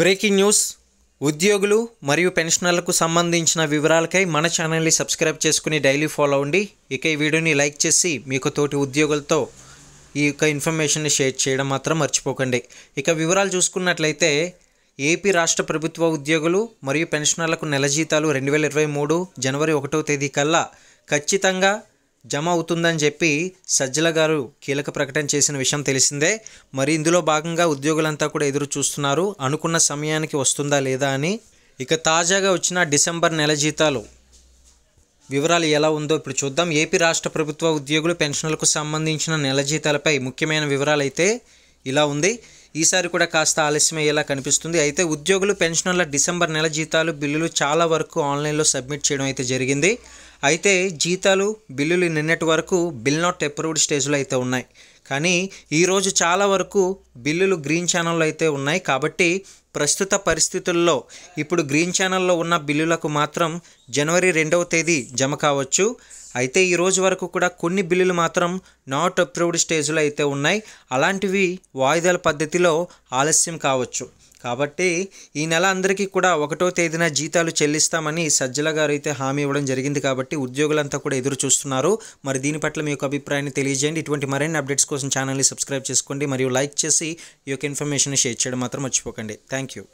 breaking news ఉద్యోగులు మరియు పెన్షనర్లకు సంబంధించిన వివరాలకై మన ఛానల్ని సబ్స్క్రైబ్ చేసుకుని డైలీ ఫాలో అవ్వండి ఇక ఈ వీడియోని లైక్ చేసి మీకు తోటి ఉద్యోగులతో ఈ యొక్క ఇన్ఫర్మేషన్ని షేర్ చేయడం మాత్రం మర్చిపోకండి ఇక వివరాలు చూసుకున్నట్లయితే ఏపీ రాష్ట్ర ప్రభుత్వ ఉద్యోగులు మరియు పెన్షనర్లకు నెల జీతాలు రెండు వేల ఇరవై మూడు జనవరి ఒకటో తేదీ కల్లా ఖచ్చితంగా జమ అవుతుందని చెప్పి సజ్జల గారు కీలక ప్రకటన చేసిన విషయం తెలిసిందే మరి ఇందులో భాగంగా ఉద్యోగులంతా కూడా ఎదురు చూస్తున్నారు అనుకున్న సమయానికి వస్తుందా లేదా అని ఇక తాజాగా వచ్చిన డిసెంబర్ నెల జీతాలు వివరాలు ఎలా ఉందో ఇప్పుడు చూద్దాం ఏపీ రాష్ట్ర ప్రభుత్వ ఉద్యోగులు పెన్షన్లకు సంబంధించిన నెల జీతాలపై ముఖ్యమైన వివరాలైతే ఇలా ఉంది ఈసారి కూడా కాస్త ఆలస్యమయ్యేలా కనిపిస్తుంది అయితే ఉద్యోగులు పెన్షనర్ల డిసెంబర్ నెల జీతాలు బిల్లులు చాలా వరకు ఆన్లైన్లో సబ్మిట్ చేయడం అయితే జరిగింది అయితే జీతాలు బిల్లులు నిన్నటి వరకు బిల్ నాట్ అప్రూవ్డ్ స్టేజ్లో అయితే ఉన్నాయి కానీ ఈరోజు చాలా వరకు బిల్లులు గ్రీన్ ఛానల్లో అయితే ఉన్నాయి కాబట్టి ప్రస్తుత పరిస్థితుల్లో ఇప్పుడు గ్రీన్ ఛానల్లో ఉన్న బిల్లులకు మాత్రం జనవరి రెండవ తేదీ జమ కావచ్చు అయితే ఈ రోజు వరకు కూడా కొన్ని బిల్లులు మాత్రం నాట్ అప్రూవ్డ్ స్టేజ్లో అయితే ఉన్నాయి అలాంటివి వాయిదాల పద్ధతిలో ఆలస్యం కావచ్చు కాబట్టి ఈ నెల అందరికీ కూడా ఒకటో తేదీన జీతాలు చెల్లిస్తామని సజ్జల గారు అయితే హామీ ఇవ్వడం జరిగింది కాబట్టి ఉద్యోగులంతా కూడా ఎదురు చూస్తున్నారు మరి దీని పట్ల మీ యొక్క అభిప్రాయాన్ని తెలియజేయండి ఇటువంటి మరిన్ని అప్డేట్స్ కోసం ఛానల్ని సబ్స్క్రైబ్ చేసుకోండి మరియు లైక్ చేసి ఈ యొక్క ఇన్ఫర్మేషన్ షేర్ చేయడం మాత్రం మర్చిపోకండి థ్యాంక్ యూ